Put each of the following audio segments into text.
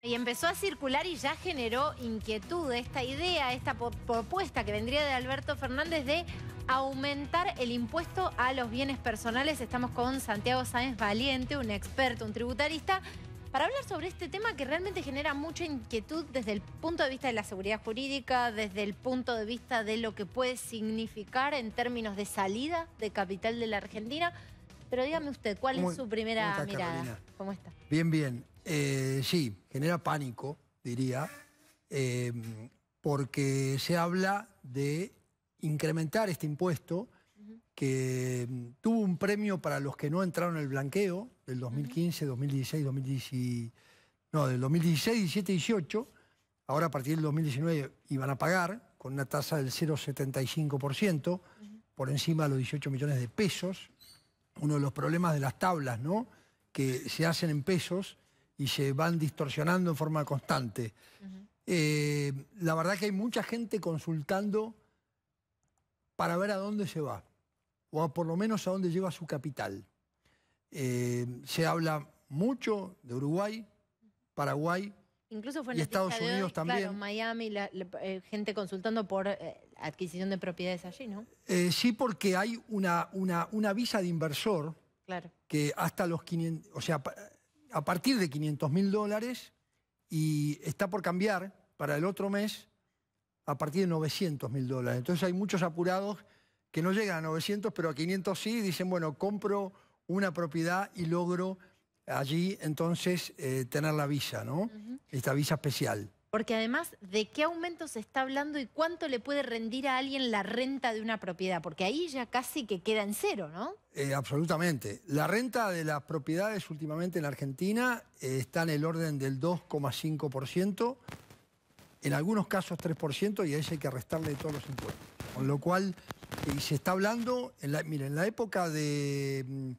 Y empezó a circular y ya generó inquietud esta idea, esta propuesta que vendría de Alberto Fernández de aumentar el impuesto a los bienes personales. Estamos con Santiago Sáenz Valiente, un experto, un tributarista, para hablar sobre este tema que realmente genera mucha inquietud desde el punto de vista de la seguridad jurídica, desde el punto de vista de lo que puede significar en términos de salida de capital de la Argentina. Pero dígame usted, ¿cuál es su primera mirada? ¿Cómo está? Bien, bien. Eh, sí, genera pánico, diría, eh, porque se habla de incrementar este impuesto que mm, tuvo un premio para los que no entraron en el blanqueo del 2015, 2016, 2017, no, del 2016, 17, 18. Ahora a partir del 2019 iban a pagar con una tasa del 0,75% por encima de los 18 millones de pesos uno de los problemas de las tablas, ¿no? Que se hacen en pesos y se van distorsionando en forma constante. Eh, la verdad que hay mucha gente consultando para ver a dónde se va, o por lo menos a dónde lleva su capital. Eh, se habla mucho de Uruguay, Paraguay, Incluso fue en Estados Unidos también. Claro, Miami, eh, gente consultando por eh, adquisición de propiedades allí, ¿no? Eh, sí, porque hay una, visa de inversor que hasta los 500, o sea, a partir de 500 mil dólares y está por cambiar para el otro mes a partir de 900 mil dólares. Entonces hay muchos apurados que no llegan a 900, pero a 500 sí, dicen, bueno, compro una propiedad y logro allí entonces eh, tener la visa, ¿no? Esta visa especial. Porque además, ¿de qué aumento se está hablando y cuánto le puede rendir a alguien la renta de una propiedad? Porque ahí ya casi que queda en cero, ¿no? Eh, absolutamente. La renta de las propiedades últimamente en Argentina eh, está en el orden del 2,5%, en algunos casos 3%, y a ese hay que restarle todos los impuestos. Con lo cual, y se está hablando, en en la época de mm,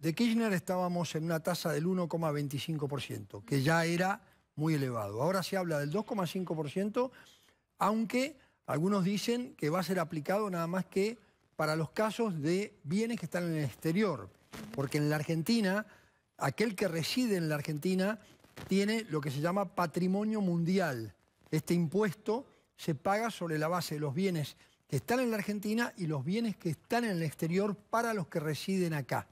de Kirchner estábamos en una tasa del 1,25%, que ya era muy elevado. Ahora se habla del 2,5%, aunque algunos dicen que va a ser aplicado nada más que para los casos de bienes que están en el exterior, porque en la Argentina, aquel que reside en la Argentina tiene lo que se llama patrimonio mundial. Este impuesto se paga sobre la base de los bienes que están en la Argentina y los bienes que están en el exterior para los que residen acá.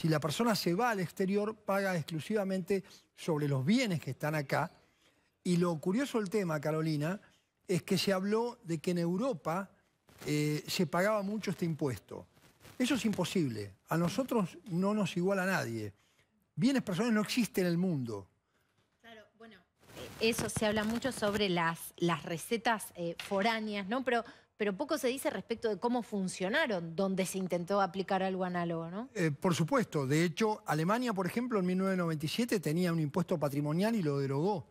Si la persona se va al exterior, paga exclusivamente sobre los bienes que están acá. Y lo curioso del tema, Carolina, es que se habló de que en Europa eh, se pagaba mucho este impuesto. Eso es imposible. A nosotros no nos iguala nadie. Bienes personales no existen en el mundo. Claro, bueno, eh, eso se habla mucho sobre las, las recetas eh, foráneas, ¿no? Pero pero poco se dice respecto de cómo funcionaron, donde se intentó aplicar algo análogo, ¿no? Eh, por supuesto. De hecho, Alemania, por ejemplo, en 1997 tenía un impuesto patrimonial y lo derogó.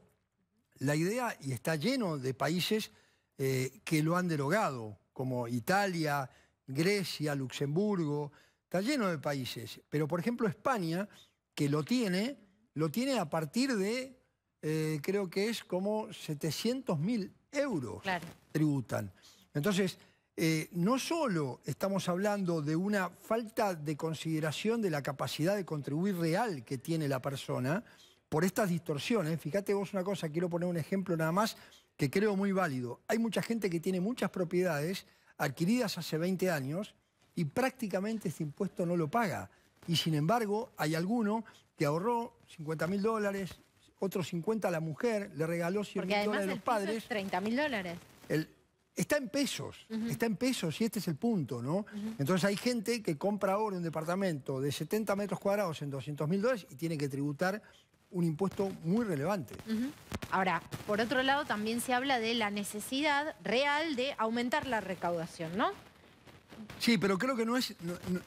La idea, y está lleno de países eh, que lo han derogado, como Italia, Grecia, Luxemburgo, está lleno de países. Pero, por ejemplo, España, que lo tiene, lo tiene a partir de, eh, creo que es como 700.000 mil euros claro. tributan. Entonces, eh, no solo estamos hablando de una falta de consideración de la capacidad de contribuir real que tiene la persona por estas distorsiones. Fíjate vos una cosa, quiero poner un ejemplo nada más que creo muy válido. Hay mucha gente que tiene muchas propiedades adquiridas hace 20 años y prácticamente este impuesto no lo paga. Y sin embargo, hay alguno que ahorró 50 mil dólares, otro 50 a la mujer, le regaló 100 mil dólares a los padres. 30 mil dólares. Está en pesos, está en pesos y este es el punto, ¿no? Entonces hay gente que compra ahora un departamento de 70 metros cuadrados en 200 mil dólares y tiene que tributar un impuesto muy relevante. Ahora, por otro lado, también se habla de la necesidad real de aumentar la recaudación, ¿no? Sí, pero creo que no es,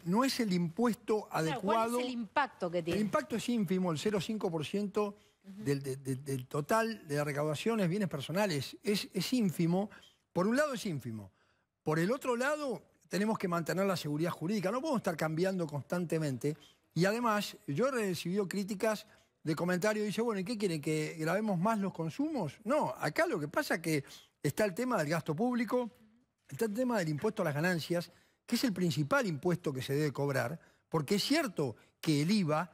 no, es el impuesto adecuado. ¿Cuál es el impacto que tiene? El impacto es ínfimo, el 0,5% del, del, total de la recaudación es bienes personales. Es, es ínfimo por un lado es ínfimo. Por el otro lado, tenemos que mantener la seguridad jurídica. No podemos estar cambiando constantemente. Y además, yo he recibido críticas de comentarios. Dice, bueno, ¿y qué quieren? ¿Que grabemos más los consumos? No, acá lo que pasa es que está el tema del gasto público, está el tema del impuesto a las ganancias, que es el principal impuesto que se debe cobrar, porque es cierto que el IVA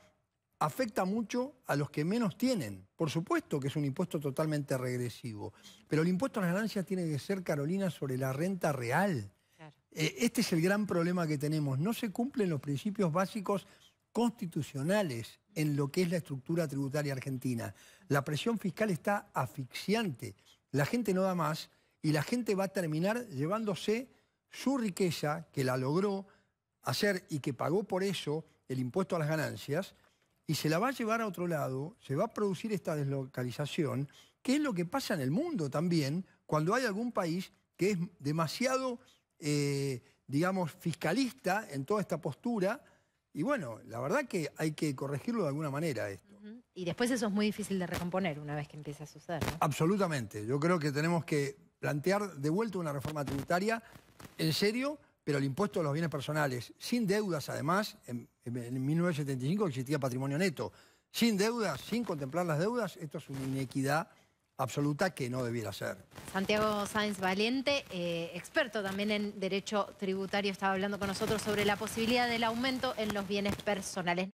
afecta mucho a los que menos tienen. Por supuesto que es un impuesto totalmente regresivo, pero el impuesto a las ganancias tiene que ser, Carolina, sobre la renta real. E, este es el gran problema que tenemos. No se cumplen los principios básicos constitucionales en lo que es la estructura tributaria argentina. La presión fiscal está asfixiante. La gente no da más y la gente va a terminar llevándose su riqueza que la logró hacer y que pagó por eso el impuesto a las ganancias y se la va a llevar a otro lado, se va a producir esta deslocalización, que es lo que pasa en el mundo también cuando hay algún país que es demasiado, eh, digamos, fiscalista en toda esta postura. Y bueno, la verdad que hay que corregirlo de alguna manera esto. Y después eso es muy difícil de recomponer una vez que empieza a suceder. Absolutamente. Yo creo que tenemos que plantear de vuelta una reforma tributaria en serio pero el impuesto a los bienes personales, sin deudas además, en, 1975 existía patrimonio neto, sin deudas, sin contemplar las deudas, esto es una inequidad absoluta que no debiera ser. Santiago Sáenz Valiente, eh, experto también en derecho tributario, estaba hablando con nosotros sobre la posibilidad del aumento en los bienes personales.